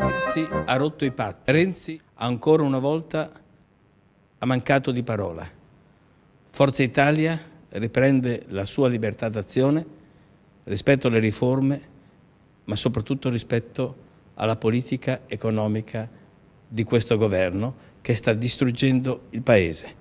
Renzi ha rotto i patti. Renzi ancora una volta ha mancato di parola. Forza Italia riprende la sua libertà d'azione rispetto alle riforme ma soprattutto rispetto alla politica economica di questo governo che sta distruggendo il Paese.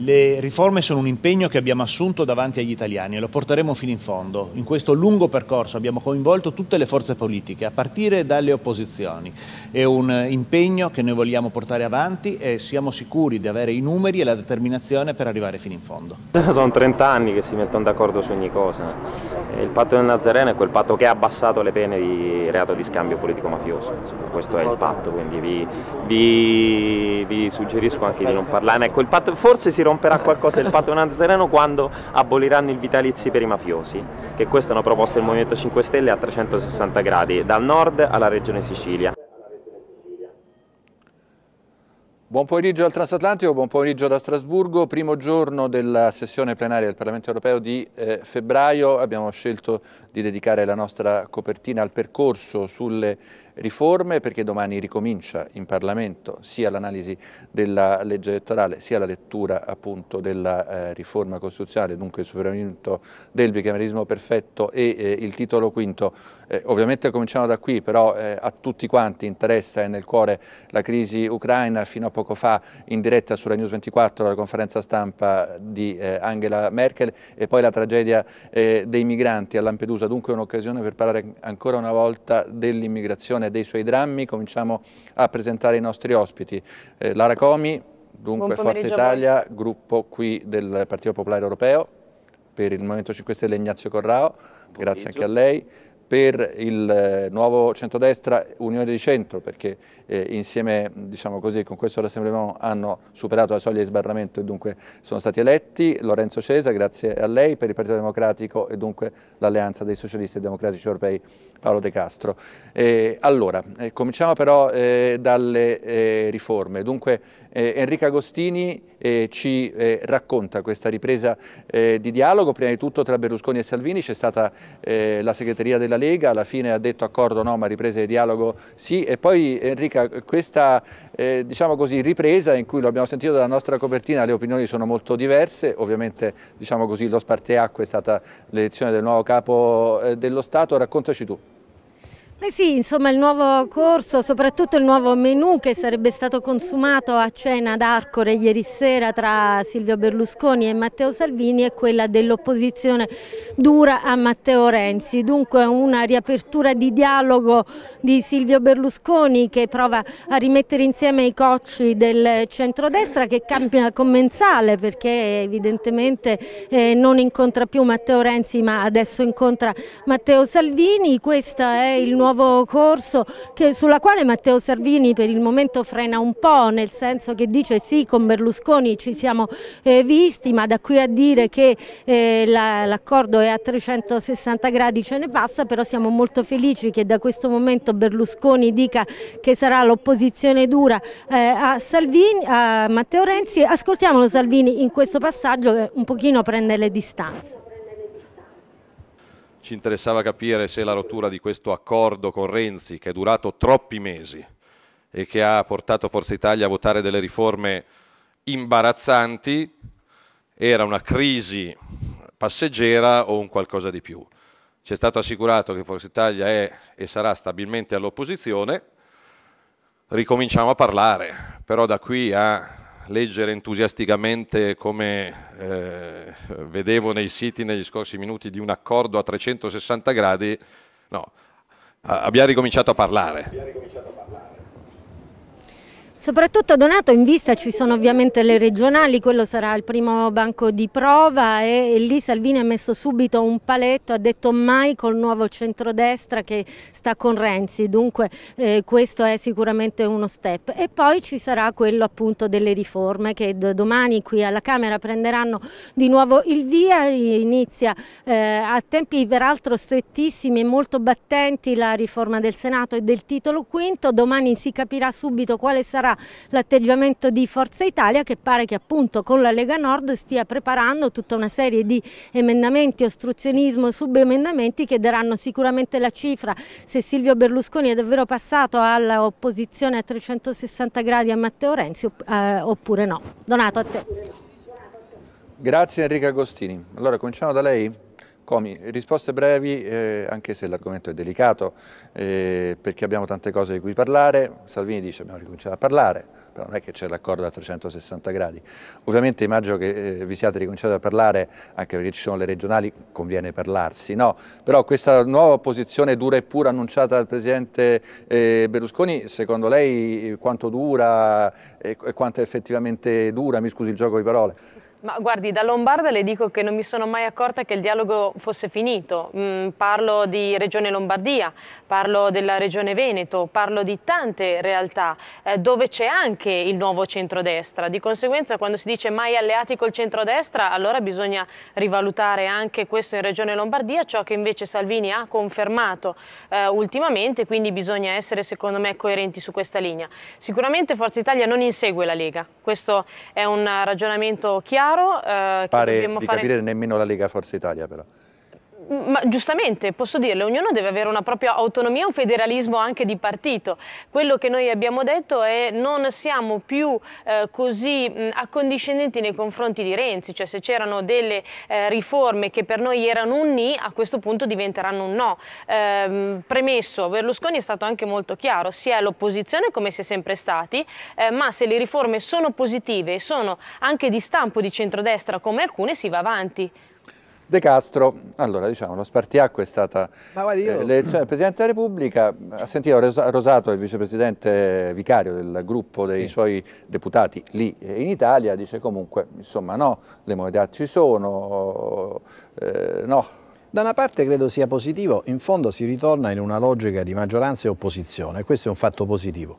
Le riforme sono un impegno che abbiamo assunto davanti agli italiani e lo porteremo fino in fondo. In questo lungo percorso abbiamo coinvolto tutte le forze politiche, a partire dalle opposizioni. È un impegno che noi vogliamo portare avanti e siamo sicuri di avere i numeri e la determinazione per arrivare fino in fondo. Sono 30 anni che si mettono d'accordo su ogni cosa. Il patto del Nazareno è quel patto che ha abbassato le pene di reato di scambio politico-mafioso. Questo è il patto, quindi vi, vi, vi, suggerisco anche di non parlare. Ecco, il patto forse si romperà qualcosa il patto nazareno quando aboliranno i vitalizi per i mafiosi, che questa è una proposta del Movimento 5 Stelle a 360 gradi, dal nord alla regione Sicilia. Buon pomeriggio al Transatlantico, buon pomeriggio da Strasburgo, primo giorno della sessione plenaria del Parlamento europeo di eh, febbraio, abbiamo scelto di dedicare la nostra copertina al percorso sulle riforme perché domani ricomincia in Parlamento sia l'analisi della legge elettorale sia la lettura appunto della eh, riforma costituzionale, dunque il superamento del bicameralismo perfetto e eh, il titolo quinto. Eh, ovviamente cominciamo da qui, però eh, a tutti quanti interessa e nel cuore la crisi ucraina fino a poco fa in diretta sulla News 24 la conferenza stampa di eh, Angela Merkel e poi la tragedia eh, dei migranti a Lampedusa, dunque un'occasione per parlare ancora una volta dell'immigrazione eh, dei suoi drammi cominciamo a presentare i nostri ospiti. Eh, Lara Comi, dunque Forza Italia, gruppo qui del Partito Popolare Europeo, per il Movimento 5 Stelle Ignazio Corrao, grazie anche a lei per il eh, nuovo centrodestra Unione di Centro, perché eh, insieme, diciamo così, con questo rassemblement hanno superato la soglia di sbarramento e dunque sono stati eletti. Lorenzo Cesa, grazie a lei, per il Partito Democratico e dunque l'Alleanza dei Socialisti e Democratici Europei Paolo De Castro. Eh, allora, eh, cominciamo però eh, dalle eh, riforme. Dunque, eh, Enrico Agostini eh, ci racconta questa ripresa di dialogo, prima di tutto tra Berlusconi e Salvini, c'è stata la segreteria della Lega, alla fine ha detto accordo no, ma riprese di dialogo sì, e poi Enrica questa diciamo così, ripresa in cui lo abbiamo sentito dalla nostra copertina, le opinioni sono molto diverse, ovviamente diciamo così, lo sparteacque è stata l'elezione del nuovo capo dello Stato, raccontaci tu. Eh sì, insomma il nuovo corso, soprattutto il nuovo menù che sarebbe stato consumato a cena ad Arcore ieri sera tra Silvio Berlusconi e Matteo Salvini è quella dell'opposizione dura a Matteo Renzi, dunque una riapertura di dialogo di Silvio Berlusconi che prova a rimettere insieme i cocci del centrodestra che cambia commensale perché evidentemente eh, non incontra più Matteo Renzi ma adesso incontra Matteo Salvini, questo è il nuovo nuovo corso che, sulla quale Matteo Salvini per il momento frena un po', nel senso che dice sì con Berlusconi ci siamo eh, visti, ma da qui a dire che eh, l'accordo la, è a 360 gradi ce ne passa, però siamo molto felici che da questo momento Berlusconi dica che sarà l'opposizione dura eh, a, Salvini, a Matteo Renzi. Ascoltiamolo Salvini in questo passaggio che eh, un pochino prende le distanze. Ci interessava capire se la rottura di questo accordo con Renzi, che è durato troppi mesi e che ha portato Forza Italia a votare delle riforme imbarazzanti, era una crisi passeggera o un qualcosa di più. Ci è stato assicurato che Forza Italia è e sarà stabilmente all'opposizione, ricominciamo a parlare, però da qui a leggere entusiasticamente, come eh, vedevo nei siti negli scorsi minuti, di un accordo a 360 gradi, no, abbiamo ricominciato a parlare. Soprattutto Donato, in vista ci sono ovviamente le regionali, quello sarà il primo banco di prova e, e, lì Salvini ha messo subito un paletto, ha detto mai col nuovo centrodestra che sta con Renzi, dunque eh, questo è sicuramente uno step. E poi ci sarà quello appunto delle riforme che domani qui alla Camera prenderanno di nuovo il via, inizia eh, a tempi peraltro strettissimi e molto battenti la riforma del Senato e del titolo quinto, domani si capirà subito quale sarà sarà l'atteggiamento di Forza Italia che pare che appunto con la Lega Nord stia preparando tutta una serie di emendamenti, ostruzionismo, subemendamenti che daranno sicuramente la cifra se Silvio Berlusconi è davvero passato all'opposizione a 360 gradi a Matteo Renzi eh, oppure no. Donato a te. Grazie Enrica Agostini. Allora cominciamo da lei. Comi, risposte brevi, eh, anche se l'argomento è delicato, eh, perché abbiamo tante cose di cui parlare. Salvini dice che abbiamo ricominciato a parlare, però non è che c'è l'accordo a 360 gradi. Ovviamente immagino che eh, vi siate ricominciati a parlare, anche perché ci sono le regionali, conviene parlarsi, no? Però questa nuova posizione dura e pura annunciata dal Presidente eh, Berlusconi, secondo lei eh, quanto dura eh, e quanto effettivamente dura? Mi scusi il gioco di parole. Ma guardi, da Lombarda le dico che non mi sono mai accorta che il dialogo fosse finito. Mm, parlo di Regione Lombardia, parlo della Regione Veneto, parlo di tante realtà eh, dove c'è anche il nuovo centrodestra. Di conseguenza quando si dice mai alleati col centrodestra, allora bisogna rivalutare anche questo in Regione Lombardia, ciò che invece Salvini ha confermato eh, ultimamente, quindi bisogna essere secondo me coerenti su questa linea. Sicuramente Forza Italia non insegue la Lega, questo è un ragionamento chiaro chiaro eh, che Pare dobbiamo di fare... capire nemmeno la Lega Forza Italia però ma giustamente, posso dirle, ognuno deve avere una propria autonomia, un federalismo anche di partito. Quello che noi abbiamo detto è non siamo più eh, così mh, accondiscendenti nei confronti di Renzi, cioè se c'erano delle eh, riforme che per noi erano un ni, a questo punto diventeranno un no. Eh, premesso, Berlusconi è stato anche molto chiaro, si è all'opposizione come si è sempre stati, eh, ma se le riforme sono positive e sono anche di stampo di centrodestra come alcune si va avanti. De Castro, allora diciamo lo spartiacque è stata io... Eh, l'elezione del Presidente della Repubblica, ha sentito Rosato, il vicepresidente vicario del gruppo dei sì. suoi deputati lì eh, in Italia, dice comunque insomma no, le modalità ci sono, eh, no. Da una parte credo sia positivo, in fondo si ritorna in una logica di maggioranza e opposizione, questo è un fatto positivo.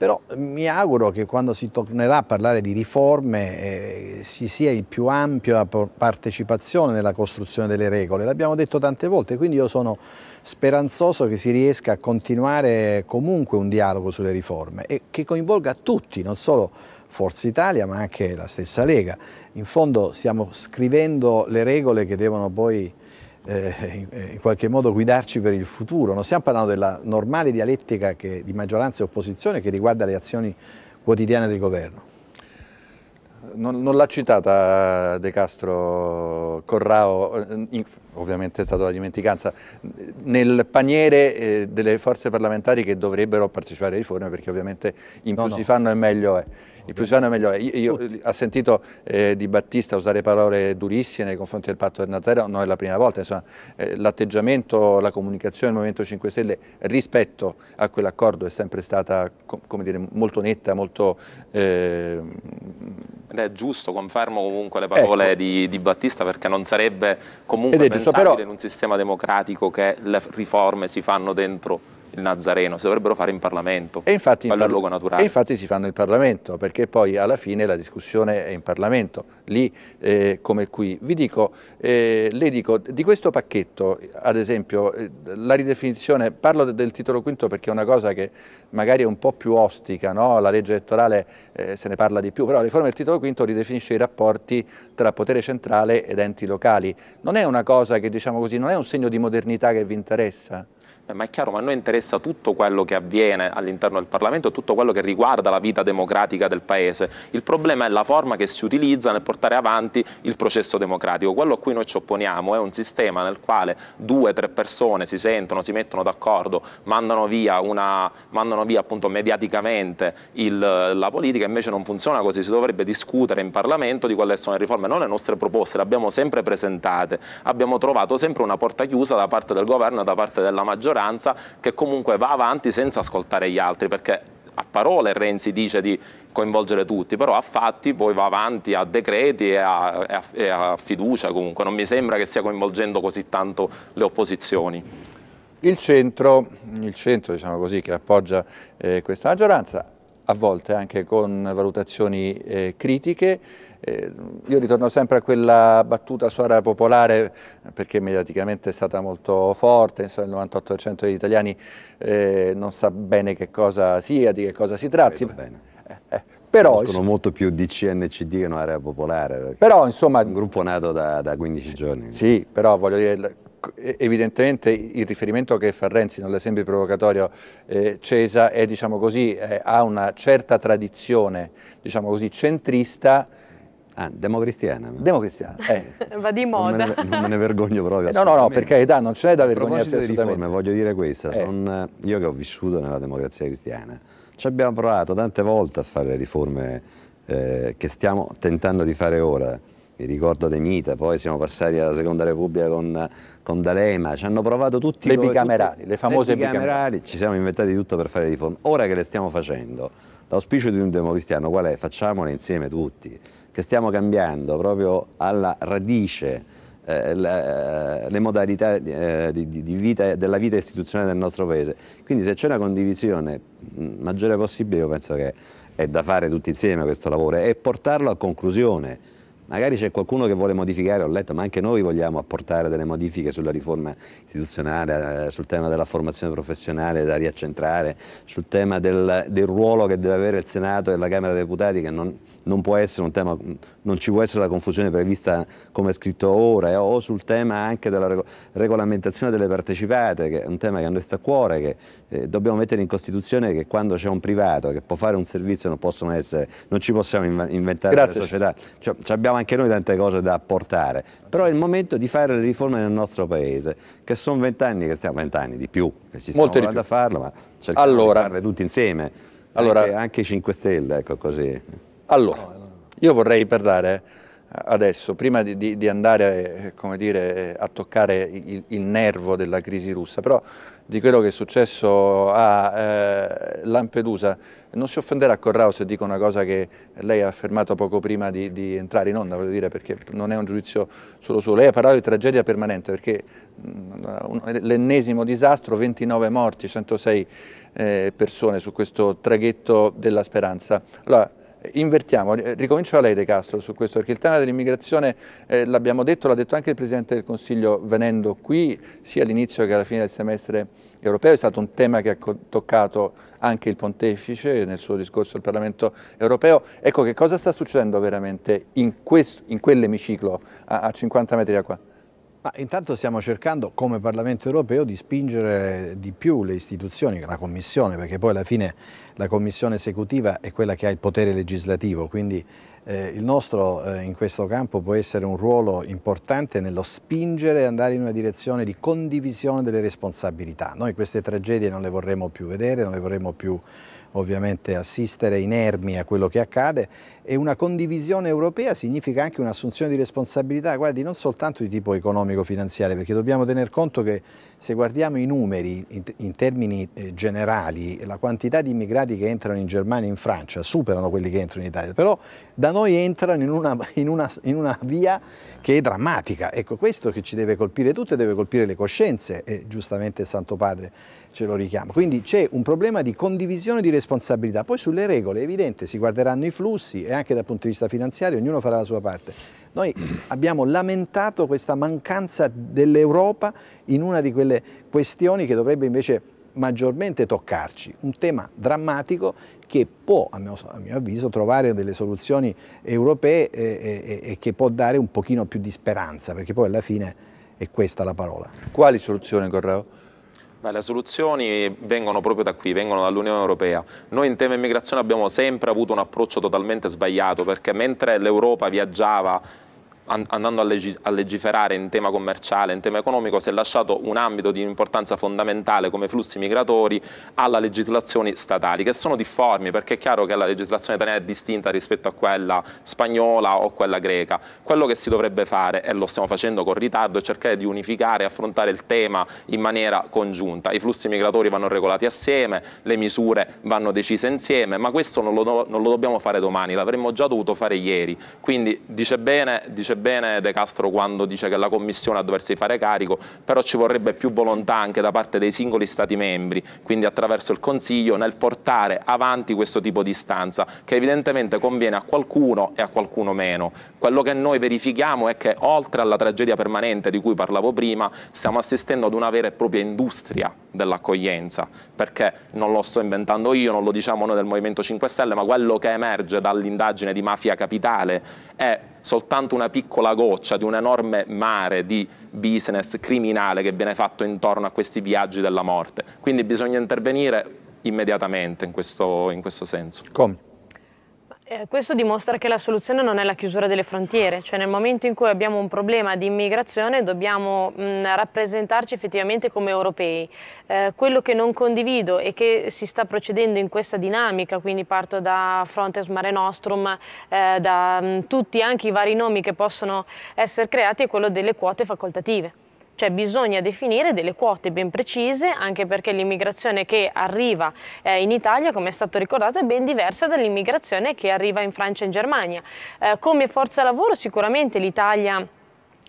Però mi auguro che quando si tornerà a parlare di riforme eh, si sia in più ampia partecipazione nella costruzione delle regole. L'abbiamo detto tante volte, quindi io sono speranzoso che si riesca a continuare comunque un dialogo sulle riforme e che coinvolga tutti, non solo Forza Italia ma anche la stessa Lega. In fondo stiamo scrivendo le regole che devono poi eh, eh, in qualche modo guidarci per il futuro. Non stiamo parlando della normale dialettica che, di maggioranza e opposizione che riguarda le azioni quotidiane del governo. Non, non l'ha citata De Castro Corrao, eh, in, ovviamente è stata la dimenticanza, nel paniere eh, delle forze parlamentari che dovrebbero partecipare alle riforme perché ovviamente in più no. si fanno e meglio è. Il più è meglio. Io, io eh, ha sentito eh, Di Battista usare parole durissime nei confronti del patto del Nazareno, non è la prima volta, eh, l'atteggiamento, la comunicazione del Movimento 5 Stelle rispetto a quell'accordo è sempre stata dire, molto netta, molto... Eh... Ed è giusto, confermo comunque le parole ecco. di, di, Battista perché non sarebbe comunque giusto, però... in un sistema democratico che le riforme si fanno dentro il Nazareno, si dovrebbero fare in Parlamento, e infatti in par- luogo naturale. E infatti si fanno in Parlamento, perché poi alla fine la discussione è in Parlamento, lì eh, come qui. Vi dico, eh, le dico, di questo pacchetto, ad esempio, eh, la ridefinizione, parlo del titolo quinto perché è una cosa che magari è un po' più ostica, no? la legge elettorale eh, se ne parla di più, però la riforma del titolo quinto ridefinisce i rapporti tra potere centrale ed enti locali. Non è una cosa che, diciamo così, non è un segno di modernità che vi interessa. Eh, ma è chiaro, ma a noi interessa tutto quello che avviene all'interno del Parlamento, tutto quello che riguarda la vita democratica del Paese. Il problema è la forma che si utilizza nel portare avanti il processo democratico. Quello a cui noi ci opponiamo è un sistema nel quale due o tre persone si sentono, si mettono d'accordo, mandano via, una, mandano via mediaticamente il, la politica, invece non funziona così, si dovrebbe discutere in Parlamento di quali sono le riforme, non le nostre proposte, le abbiamo sempre presentate, abbiamo trovato sempre una porta chiusa da parte del governo e da parte della maggioranza maggioranza che comunque va avanti senza ascoltare gli altri perché a parole Renzi dice di coinvolgere tutti, però a fatti poi va avanti a decreti e a, e, a, e a, fiducia comunque, non mi sembra che stia coinvolgendo così tanto le opposizioni. Il centro, il centro diciamo così, che appoggia eh, questa maggioranza, a volte anche con valutazioni eh, critiche, eh, io ritorno sempre a quella battuta suora popolare perché mediaticamente è stata molto forte, insomma, il 98% degli italiani eh, non sa bene che cosa sia, di che cosa si tratti. Eh, eh, però, sono molto più di CNCD che area popolare. Però, insomma, un gruppo nato da, da 15 sì, giorni. Sì, però voglio dire, evidentemente il riferimento che fa Renzi non nell'esempio provocatorio eh, Cesa è, diciamo così, eh, ha una certa tradizione diciamo così, centrista Ah, democristiana. Democristiana, eh. Va di moda. Non me, ne, non me ne vergogno proprio. Eh, no, no, no, per carità, non c'è da vergognarsi assolutamente. di riforme, voglio dire questa, Eh. Sono, eh, io che ho vissuto nella democrazia cristiana, ci abbiamo provato tante volte a fare le riforme eh, che stiamo tentando di fare ora. Mi ricordo De Mita, poi siamo passati alla Seconda Repubblica con, con D'Alema, ci hanno provato tutti... Le bicamerali, tutti, le famose le bicamerali. bicamerali. Ci siamo inventati tutto per fare le riforme. Ora che le stiamo facendo, l'auspicio di un democristiano qual è? Facciamole insieme tutti che stiamo cambiando proprio alla radice eh, le, eh, le modalità eh, di, di vita, della vita istituzionale del nostro Paese. Quindi se c'è una condivisione mm, maggiore possibile io penso che è da fare tutti insieme questo lavoro e portarlo a conclusione. Magari c'è qualcuno che vuole modificare, ho letto, ma anche noi vogliamo apportare delle modifiche sulla riforma istituzionale, eh, sul tema della formazione professionale da riaccentrare, sul tema del, del ruolo che deve avere il Senato e la Camera dei Deputati che non, non può essere un tema, non ci può essere la confusione prevista come è scritto ora eh, o sul tema anche della regolamentazione delle partecipate, che è un tema che a noi sta a cuore, che eh, dobbiamo mettere in Costituzione che quando c'è un privato che può fare un servizio non, essere, non ci possiamo inventare Grazie. le società, cioè, abbiamo anche noi tante cose da apportare, però è il momento di fare le riforme nel nostro Paese, che sono vent'anni che stiamo, vent'anni di più, che ci stiamo lavorando a farlo, ma cerchiamo allora. di farle tutti insieme. Allora, anche, i 5 Stelle, ecco così. Allora, io vorrei parlare eh, adesso, prima di, di, di andare eh, dire, a toccare il, il, nervo della crisi russa, però di quello che è successo a eh, Lampedusa, non si offenderà Corrao se dico una cosa che lei ha affermato poco prima di, di entrare in onda, dire, perché non è un giudizio solo suo. Lei ha parlato di tragedia permanente, perché mm, l'ennesimo disastro, 29 morti, 106 eh, persone su questo traghetto della speranza. Allora, invertiamo, eh, ricomincio da lei De Castro su questo, perché il tema dell'immigrazione eh, l'abbiamo detto, l'ha detto anche il Presidente del Consiglio venendo qui, sia all'inizio che alla fine del semestre europeo, è stato un tema che ha toccato anche il Pontefice nel suo discorso al Parlamento europeo. Ecco che cosa sta succedendo veramente in, in quell'emiciclo a, a 50 metri da qua? Ma intanto stiamo cercando come Parlamento europeo di spingere di più le istituzioni, la Commissione, perché poi alla fine la Commissione esecutiva è quella che ha il potere legislativo, quindi eh, il nostro eh, in questo campo può essere un ruolo importante nello spingere e andare in una direzione di condivisione delle responsabilità. Noi queste tragedie non le vorremmo più vedere, non le vorremmo più ovviamente assistere inermi a quello che accade e una condivisione europea significa anche un'assunzione di responsabilità, guardi, non soltanto di tipo economico-finanziario, perché dobbiamo tener conto che se guardiamo i numeri in, in termini eh, generali, la quantità di immigrati che entrano in Germania e in Francia superano quelli che entrano in Italia, però da noi noi entrano in una, in, una, in una, via che è drammatica. Ecco, questo che ci deve colpire tutte, deve colpire le coscienze e giustamente il Santo Padre ce lo richiama. Quindi c'è un problema di condivisione di responsabilità. Poi sulle regole è evidente, si guarderanno i flussi e anche dal punto di vista finanziario ognuno farà la sua parte. Noi abbiamo lamentato questa mancanza dell'Europa in una di quelle questioni che dovrebbe invece maggiormente toccarci, un tema drammatico che può, a mio, a mio avviso, trovare delle soluzioni europee e, e, e che può dare un pochino più di speranza, perché poi alla fine è questa la parola. Quali soluzioni, Correo? Beh, le soluzioni vengono proprio da qui, vengono dall'Unione Europea. Noi in tema immigrazione abbiamo sempre avuto un approccio totalmente sbagliato perché mentre l'Europa viaggiava andando a, leg a legiferare in tema commerciale, in tema economico, si è lasciato un ambito di importanza fondamentale come flussi migratori alle legislazioni statali, che sono difformi perché è chiaro che la legislazione italiana è distinta rispetto a quella spagnola o quella greca. Quello che si dovrebbe fare, e lo stiamo facendo con ritardo, è cercare di unificare e affrontare il tema in maniera congiunta. I flussi migratori vanno regolati assieme, le misure vanno decise insieme, ma questo non lo, do non lo dobbiamo fare domani, l'avremmo già dovuto fare ieri. Quindi dice bene, dice bene De Castro quando dice che la Commissione ha doversi fare carico, però ci vorrebbe più volontà anche da parte dei singoli Stati membri, quindi attraverso il Consiglio, nel portare avanti questo tipo di stanza, che evidentemente conviene a qualcuno e a qualcuno meno. Quello che noi verifichiamo è che oltre alla tragedia permanente di cui parlavo prima, stiamo assistendo ad una vera e propria industria dell'accoglienza, perché non lo sto inventando io, non lo diciamo noi del Movimento 5 Stelle, ma quello che emerge dall'indagine di Mafia Capitale è soltanto una piccola goccia di un enorme mare di business criminale che viene fatto intorno a questi viaggi della morte. Quindi bisogna intervenire immediatamente in questo, in questo senso. Come? Eh, questo dimostra che la soluzione non è la chiusura delle frontiere, cioè nel momento in cui abbiamo un problema di immigrazione dobbiamo mh, mm, rappresentarci effettivamente come europei. Eh, quello che non condivido e che si sta procedendo in questa dinamica, quindi parto da Frontex Mare Nostrum, eh, da mh, mm, tutti anche i vari nomi che possono essere creati, è quello delle quote facoltative cioè bisogna definire delle quote ben precise anche perché l'immigrazione che arriva eh, in Italia, come è stato ricordato, è ben diversa dall'immigrazione che arriva in Francia e in Germania. Eh, come forza lavoro sicuramente l'Italia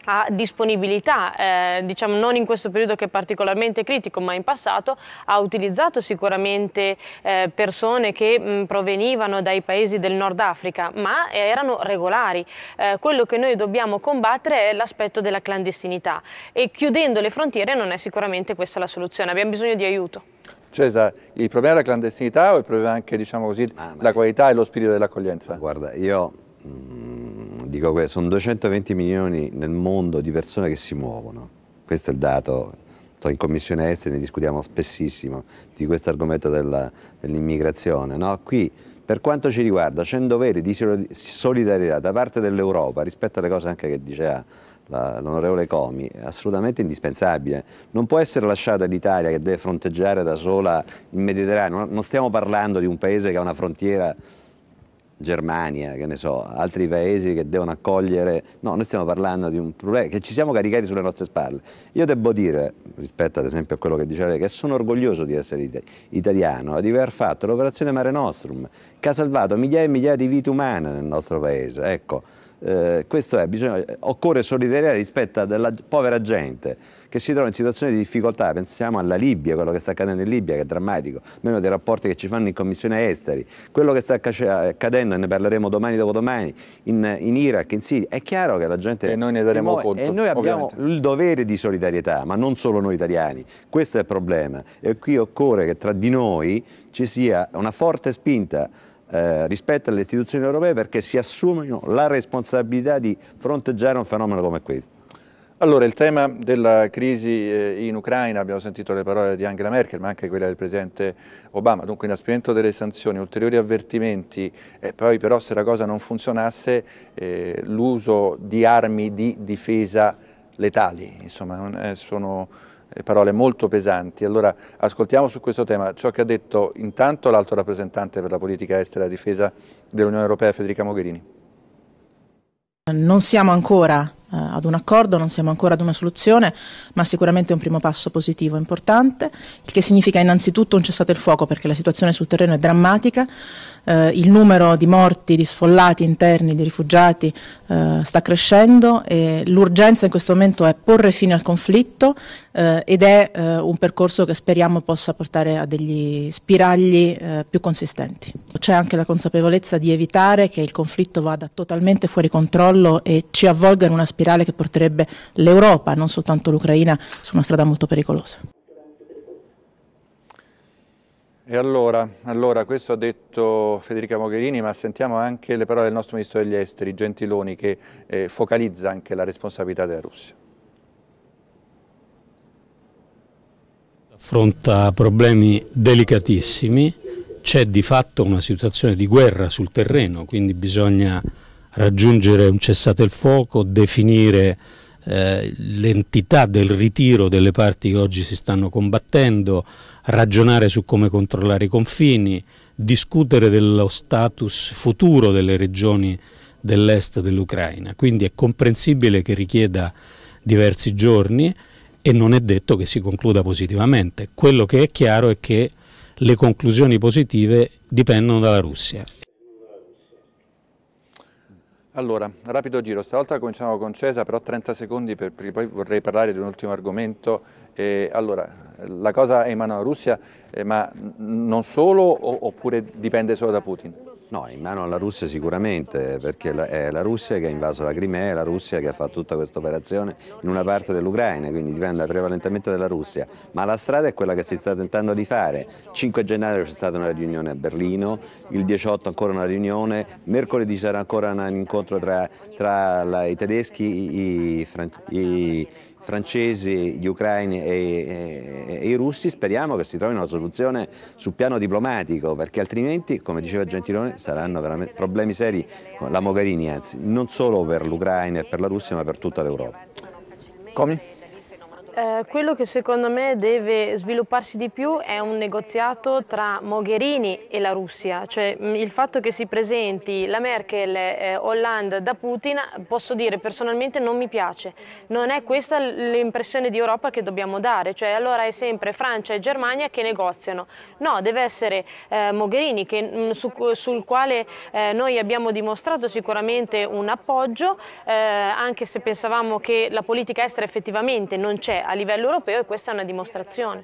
ha disponibilità, eh, diciamo non in questo periodo che è particolarmente critico, ma in passato ha utilizzato sicuramente eh, persone che mh, mm, provenivano dai paesi del Nord Africa, ma erano regolari. Eh, quello che noi dobbiamo combattere è l'aspetto della clandestinità e chiudendo le frontiere non è sicuramente questa la soluzione, abbiamo bisogno di aiuto. Cesare, il problema della clandestinità o il problema anche, diciamo così, ah, la qualità e lo spirito dell'accoglienza? Guarda, io Mm, dico questo, sono 220 milioni nel mondo di persone che si muovono. Questo è il dato, sto in commissione estera, e ne discutiamo spessissimo di questo argomento dell'immigrazione. Dell no? Qui, per quanto ci riguarda, c'è un dovere di solidarietà da parte dell'Europa rispetto alle cose anche che diceva l'onorevole Comi, assolutamente indispensabile. Non può essere lasciata l'Italia che deve fronteggiare da sola il Mediterraneo. Non stiamo parlando di un paese che ha una frontiera Germania, che ne so, altri paesi che devono accogliere, no, noi stiamo parlando di un problema che ci siamo caricati sulle nostre spalle. Io devo dire, rispetto ad esempio a quello che diceva lei, che sono orgoglioso di essere italiano, di aver fatto l'operazione Mare Nostrum, che ha salvato migliaia e migliaia di vite umane nel nostro paese, ecco, eh, questo è, bisogna, occorre solidarietà rispetto alla povera gente che si trovano in situazioni di difficoltà. Pensiamo alla Libia, quello che sta accadendo in Libia, che è drammatico, meno dei rapporti che ci fanno in Commissione Esteri, quello che sta accadendo, e ne parleremo domani dopodomani, in, in Iraq, in Siria. È chiaro che la gente... E noi ne daremo conto. E noi abbiamo ovviamente. il dovere di solidarietà, ma non solo noi italiani. Questo è il problema. E qui occorre che tra di noi ci sia una forte spinta eh, rispetto alle istituzioni europee perché si assumano la responsabilità di fronteggiare un fenomeno come questo. Allora, il tema della crisi eh, in Ucraina, abbiamo sentito le parole di Angela Merkel, ma anche quella del Presidente Obama, dunque inasprimento delle sanzioni, ulteriori avvertimenti, e poi però se la cosa non funzionasse eh, l'uso di armi di difesa letali, insomma eh, sono eh, parole molto pesanti. Allora ascoltiamo su questo tema ciò che ha detto intanto l'alto rappresentante per la politica estera e la difesa dell'Unione Europea Federica Mogherini. Non siamo ancora eh, ad un accordo, non siamo ancora ad una soluzione, ma sicuramente è un primo passo positivo e importante, il che significa innanzitutto un cessate il fuoco perché la situazione sul terreno è drammatica, eh, il numero di morti, di sfollati interni, di rifugiati eh, sta crescendo e l'urgenza in questo momento è porre fine al conflitto eh, ed è eh, un percorso che speriamo possa portare a degli spiragli eh, più consistenti. C'è anche la consapevolezza di evitare che il conflitto vada totalmente fuori controllo e ci avvolga in una spirale spirale che porterebbe l'Europa, non soltanto l'Ucraina, su una strada molto pericolosa. E allora, allora, questo ha detto Federica Mogherini, ma sentiamo anche le parole del nostro Ministro degli Esteri, Gentiloni, che eh, focalizza anche la responsabilità della Russia. Affronta problemi delicatissimi, c'è di fatto una situazione di guerra sul terreno, quindi bisogna raggiungere un cessate il fuoco, definire eh, l'entità del ritiro delle parti che oggi si stanno combattendo, ragionare su come controllare i confini, discutere dello status futuro delle regioni dell'est dell'Ucraina. Quindi è comprensibile che richieda diversi giorni e non è detto che si concluda positivamente. Quello che è chiaro è che le conclusioni positive dipendono dalla Russia. Allora, rapido giro, stavolta cominciamo con Cesa, però 30 secondi per, perché poi vorrei parlare di un ultimo argomento eh, allora, la cosa è in mano alla Russia, eh, ma non solo oppure dipende solo da Putin? No, in mano alla Russia sicuramente, perché è la Russia che ha invaso la Crimea, è la Russia che ha fatto tutta questa operazione in una parte dell'Ucraina, quindi dipende prevalentemente dalla Russia. Ma la strada è quella che si sta tentando di fare. 5 gennaio c'è stata una riunione a Berlino, il 18 ancora una riunione, mercoledì sarà ancora un incontro tra, tra la, i tedeschi, i, i, i francesi, gli ucraini e, e, e, i russi, speriamo che si trovi una soluzione sul piano diplomatico, perché altrimenti, come diceva Gentilone, saranno veramente problemi seri, la Mogherini anzi, non solo per l'Ucraina e per la Russia, ma per tutta l'Europa. Come? Eh, quello che secondo me deve svilupparsi di più è un negoziato tra Mogherini e la Russia, cioè mm, il fatto che si presenti la Merkel eh, Hollande da Putin posso dire personalmente non mi piace, non è questa l'impressione di Europa che dobbiamo dare, cioè allora è sempre Francia e Germania che negoziano, no deve essere eh, Mogherini che, mh, mm, su, sul quale eh, noi abbiamo dimostrato sicuramente un appoggio eh, anche se pensavamo che la politica estera effettivamente non c'è a livello europeo e questa è una dimostrazione.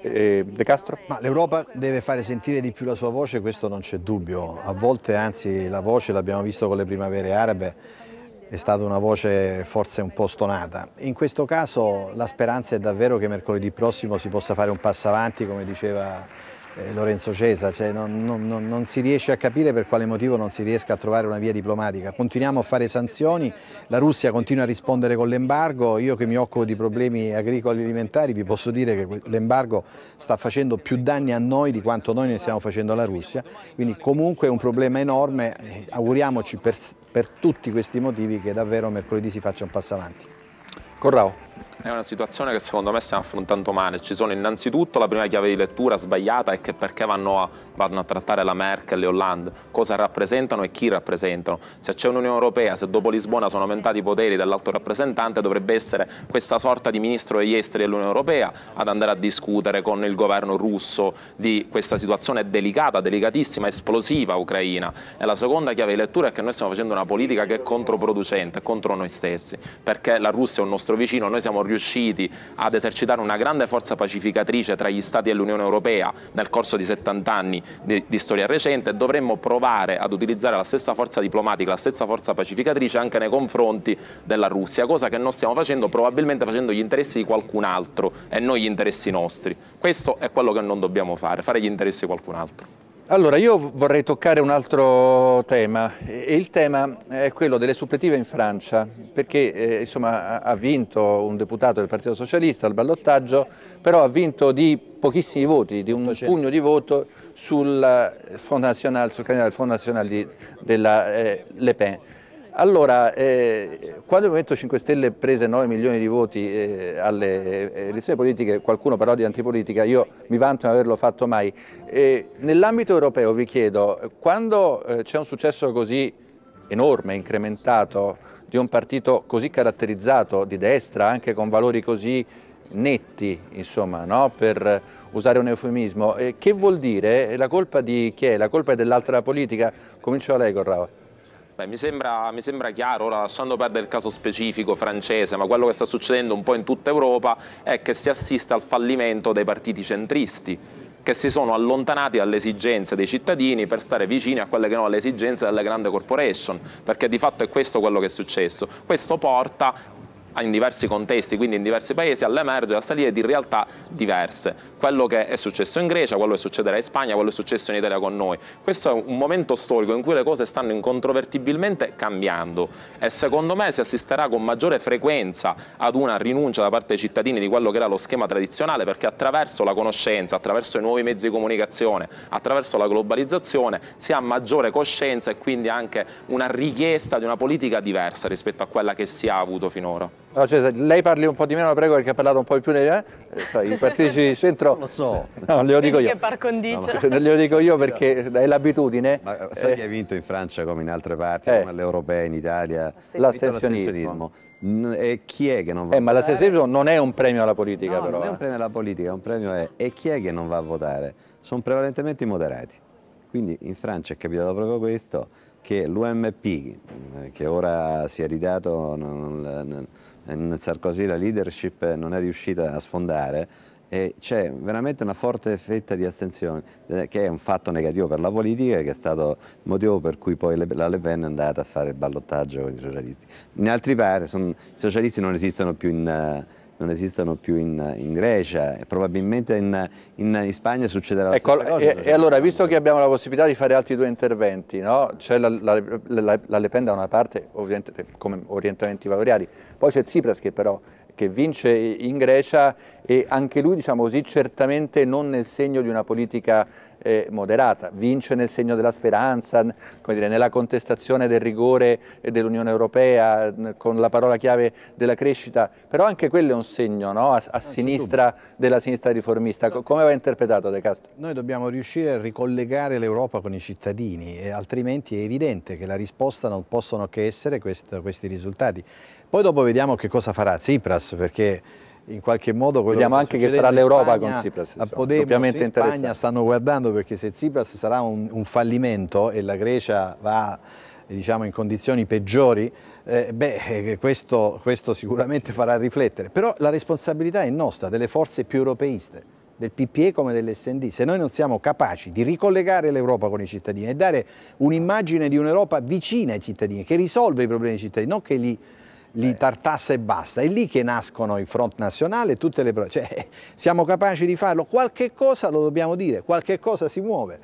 Eh, de Castro? l'Europa deve fare sentire di più la sua voce, questo non c'è dubbio. A volte anzi la voce, l'abbiamo visto con le primavere arabe, è stata una voce forse un po' stonata. In questo caso la speranza è davvero che mercoledì prossimo si possa fare un passo avanti, come diceva eh, Lorenzo Cesa, cioè non, non, non, si riesce a capire per quale motivo non si riesca a trovare una via diplomatica. Continuiamo a fare sanzioni, la Russia continua a rispondere con l'embargo, io che mi occupo di problemi agricoli e alimentari vi posso dire che l'embargo sta facendo più danni a noi di quanto noi ne stiamo facendo alla Russia, quindi comunque è un problema enorme, eh, auguriamoci per, per tutti questi motivi che davvero mercoledì si faccia un passo avanti. Corrao. È una situazione che secondo me stiamo affrontando male. Ci sono innanzitutto la prima chiave di lettura sbagliata è che perché vanno a, vanno a trattare la Merkel e Hollande, cosa rappresentano e chi rappresentano. Se c'è un'Unione Europea, se dopo Lisbona sono aumentati i poteri dell'alto rappresentante, dovrebbe essere questa sorta di ministro degli esteri dell'Unione Europea ad andare a discutere con il governo russo di questa situazione delicata, delicatissima, esplosiva ucraina. E la seconda chiave di lettura è che noi stiamo facendo una politica che è controproducente, contro noi stessi, perché la Russia è un nostro vicino, noi siamo organizzati riusciti ad esercitare una grande forza pacificatrice tra gli Stati e l'Unione Europea nel corso di 70 anni di, di storia recente, dovremmo provare ad utilizzare la stessa forza diplomatica, la stessa forza pacificatrice anche nei confronti della Russia, cosa che non stiamo facendo probabilmente facendo gli interessi di qualcun altro e non gli interessi nostri. Questo è quello che non dobbiamo fare, fare gli interessi di qualcun altro. Allora, io vorrei toccare un altro tema e il tema è quello delle suppletive in Francia, perché eh, insomma, ha vinto un deputato del Partito Socialista al ballottaggio, però ha vinto di pochissimi voti, di un pugno di voto sul, Front National, sul candidato del Front National di, della eh, Le Pen. Allora, eh, quando il Movimento 5 Stelle prese 9 milioni di voti eh, alle eh, elezioni politiche, qualcuno parlò di antipolitica, io mi vanto di non averlo fatto mai. Eh, nell'ambito europeo vi chiedo, quando eh, c'è un successo così enorme, incrementato, di un partito così caratterizzato di destra, anche con valori così netti, insomma, no? per usare un eufemismo, che vuol dire? La colpa di chi è? La colpa è dell'altra politica? Comincio da lei, Corrao. Beh, mi, sembra, mi sembra, chiaro, ora lasciando perdere il caso specifico francese, ma quello che sta succedendo un po' in tutta Europa è che si assiste al fallimento dei partiti centristi che si sono allontanati dalle esigenze dei cittadini per stare vicini a quelle che sono le esigenze delle grandi corporation, perché di fatto è questo quello che è successo. Questo porta Ah, in diversi contesti, quindi in diversi paesi, all'emergere, al salire di realtà diverse. Quello che è successo in Grecia, quello che succederà in Spagna, quello che è successo in Italia con noi. Questo è un momento storico in cui le cose stanno incontrovertibilmente cambiando e secondo me si assisterà con maggiore frequenza ad una rinuncia da parte dei cittadini di quello che era lo schema tradizionale perché attraverso la conoscenza, attraverso i nuovi mezzi di comunicazione, attraverso la globalizzazione si ha maggiore coscienza e quindi anche una richiesta di una politica diversa rispetto a quella che si ha avuto finora. No, cioè, lei parli un po' di meno, prego, perché ha parlato un po' di più. Dei, eh? Sai, I partiti di centro... Non lo so. non glielo dico io. No, Glielo dico io perché è l'abitudine. Ma sai chi eh. ha vinto in Francia come in altre parti, eh. come all'Europea, in Italia? L'astensionismo. E chi è che non va eh, a ma votare? Ma l'astensionismo eh. non è un premio alla politica, no, però. non è un eh. premio alla politica, un premio è... E chi è che non va a votare? Sono prevalentemente i moderati. Quindi in Francia è capitato proprio questo, che l'UMP, che ora si è ridato... Non, non, non, in Sarkozy la leadership non è riuscita a sfondare e c'è veramente una forte fetta di astensione eh, che è un fatto negativo per la politica che è stato il motivo per cui poi la Le Pen è andata a fare il ballottaggio con i socialisti. In altri paesi i socialisti non esistono più in eh, non esistono più in, in Grecia, probabilmente in, in, in, Spagna succederà la ecco, stessa cosa. E, cioè e allora, visto che abbiamo la possibilità di fare altri due interventi, no? c'è la, la, la, la, Lepen da una parte, ovviamente come orientamenti valoriali, poi c'è Tsipras che però che vince in Grecia e anche lui, diciamo così, certamente non nel segno di una politica eh, moderata, vince nel segno della speranza, dire, nella contestazione del rigore dell'Unione Europea, con la parola chiave della crescita, però anche quello è un segno no? a, a ah, sinistra della sinistra riformista. Come va interpretato De Castro? Noi dobbiamo riuscire a ricollegare l'Europa con i cittadini, altrimenti è evidente che la risposta non possono che essere questo, questi risultati. Poi dopo vediamo che cosa farà Tsipras, perché in qualche modo quello Vediamo che anche che sarà l'Europa con Tsipras. Eh, A Podemos in Spagna stanno guardando perché se Tsipras sarà un, un fallimento e la Grecia va diciamo, in condizioni peggiori, eh, beh, eh, questo, questo sicuramente farà riflettere. Però la responsabilità è nostra, delle forze più europeiste del PPE come dell'SND, se noi non siamo capaci di ricollegare l'Europa con i cittadini e dare un'immagine di un'Europa vicina ai cittadini, che risolve i problemi dei cittadini, non che li li eh. tartassa e basta. È lì che nascono il Front Nazionale, tutte le cioè, siamo capaci di farlo, qualche cosa lo dobbiamo dire, qualche cosa si muove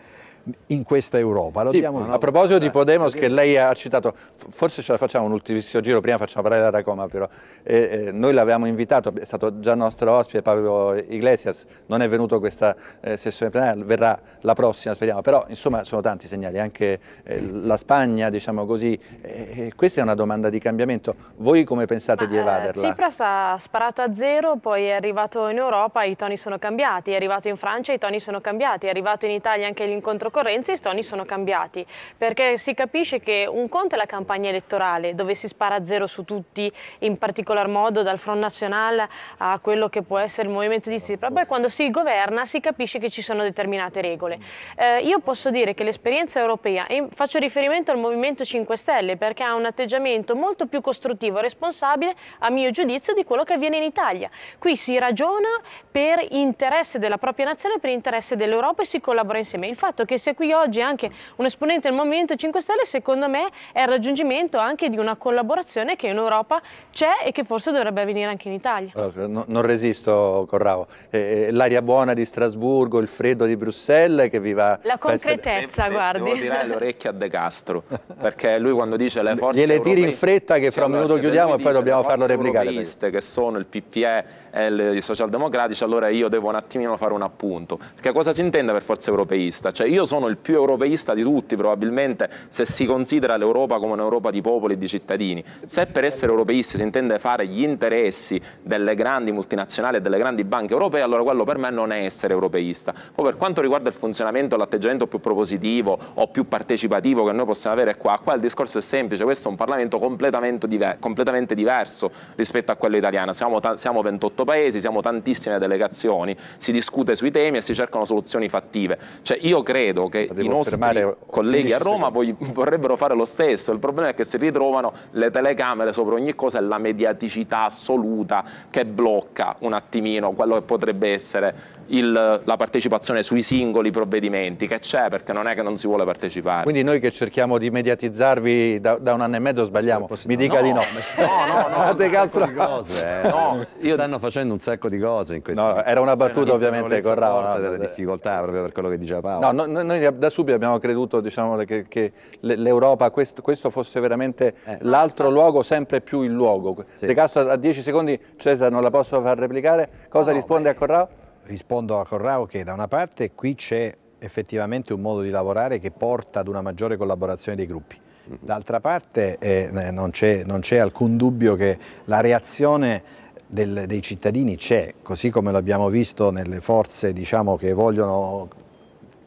in questa Europa. Sì, una... a proposito di Podemos che lei ha citato, forse ce la facciamo un ultimissimo giro, prima facciamo parlare da Racoma però, eh, eh, noi l'avevamo invitato, è stato già nostro ospite Pablo Iglesias, non è venuto questa eh, sessione plenaria, verrà la prossima speriamo, però insomma sono tanti segnali, anche eh, la Spagna diciamo così, eh, eh, questa è una domanda di cambiamento, voi come pensate Ma, di evaderla? Tsipras ha sparato a zero, poi è arrivato in Europa, i toni sono cambiati, è arrivato in Francia, i toni sono cambiati, è arrivato in Italia anche l'incontro con concorrenza i toni sono cambiati, perché si capisce che un conto è la campagna elettorale, dove si spara a zero su tutti, in particolar modo dal Front National a quello che può essere il movimento di Tsipras, poi quando si governa si capisce che ci sono determinate regole. Eh, io posso dire che l'esperienza europea, e faccio riferimento al Movimento 5 Stelle, perché ha un atteggiamento molto più costruttivo e responsabile, a mio giudizio, di quello che avviene in Italia. Qui si ragiona per interesse della propria nazione, per interesse dell'Europa e si collabora insieme. Il fatto che se qui oggi anche un esponente del Movimento 5 Stelle, secondo me è il raggiungimento anche di una collaborazione che in Europa c'è e che forse dovrebbe avvenire anche in Italia. No, non resisto, Corrao. Eh, eh, L'aria buona di Strasburgo, il freddo di Bruxelles che vi va... La concretezza, essere... guardi. Devo tirare l'orecchia a De Castro, perché lui quando dice le forze Gliele europee... tiri in fretta che fra un minuto chiudiamo e poi dobbiamo farlo replicare. Le che sono il PPE e i socialdemocratici, allora io devo un attimino fare un appunto. Perché cosa si intende per forza europeista? Cioè io sono il più europeista di tutti probabilmente se si considera l'Europa come un'Europa di popoli e di cittadini. Se per essere europeisti si intende fare gli interessi delle grandi multinazionali e delle grandi banche europee, allora quello per me non è essere europeista. Poi per quanto riguarda il funzionamento, l'atteggiamento più propositivo o più partecipativo che noi possiamo avere qua, qua il discorso è semplice, questo è un Parlamento completamente, diver completamente diverso rispetto a quello italiano. Siamo, siamo 28 paesi, siamo tantissime delegazioni, si discute sui temi e si cercano soluzioni fattive. Cioè io credo che i nostri colleghi a Roma poi vorrebbero fare lo stesso, il problema è che si ritrovano le telecamere sopra ogni cosa e la mediaticità assoluta che blocca un attimino quello che potrebbe essere il, la partecipazione sui singoli provvedimenti, che c'è perché non è che non si vuole partecipare. Quindi noi che cerchiamo di mediatizzarvi da, da un anno e mezzo sbagliamo, mi dica no, di no. No, no, no. Fate altre cose. Eh. No, io... Stanno facendo facendo un sacco di cose in questo No, era una battuta ovviamente con Raul. delle difficoltà proprio per quello che diceva Paolo. No, no noi da subito abbiamo creduto diciamo, che, che l'Europa, questo, questo, fosse veramente eh. l'altro luogo, sempre più il luogo. Sì. De Castro a 10 secondi, Cesare non la posso far replicare, cosa no, risponde beh, a Corrao? Rispondo a Corrao che da una parte qui c'è effettivamente un modo di lavorare che porta ad una maggiore collaborazione dei gruppi. Mm-hmm. D'altra parte eh, non c'è alcun dubbio che la reazione del, dei cittadini c'è, così come l'abbiamo visto nelle forze diciamo, che vogliono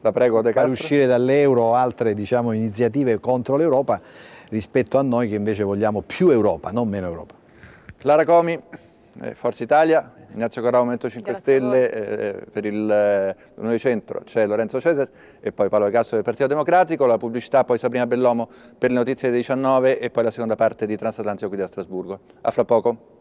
far uscire dall'euro o altre diciamo, iniziative contro l'Europa, rispetto a noi che invece vogliamo più Europa, non meno Europa. Clara Comi, eh, Forza Italia, Ignazio Corrao, Movimento 5 Grazie Stelle, eh, per il eh, Centro c'è Lorenzo Cesar e poi Paolo Gasso del Partito Democratico, la pubblicità, poi Sabrina Bellomo per le notizie del 19 e poi la seconda parte di Transatlantico qui da Strasburgo. A fra poco.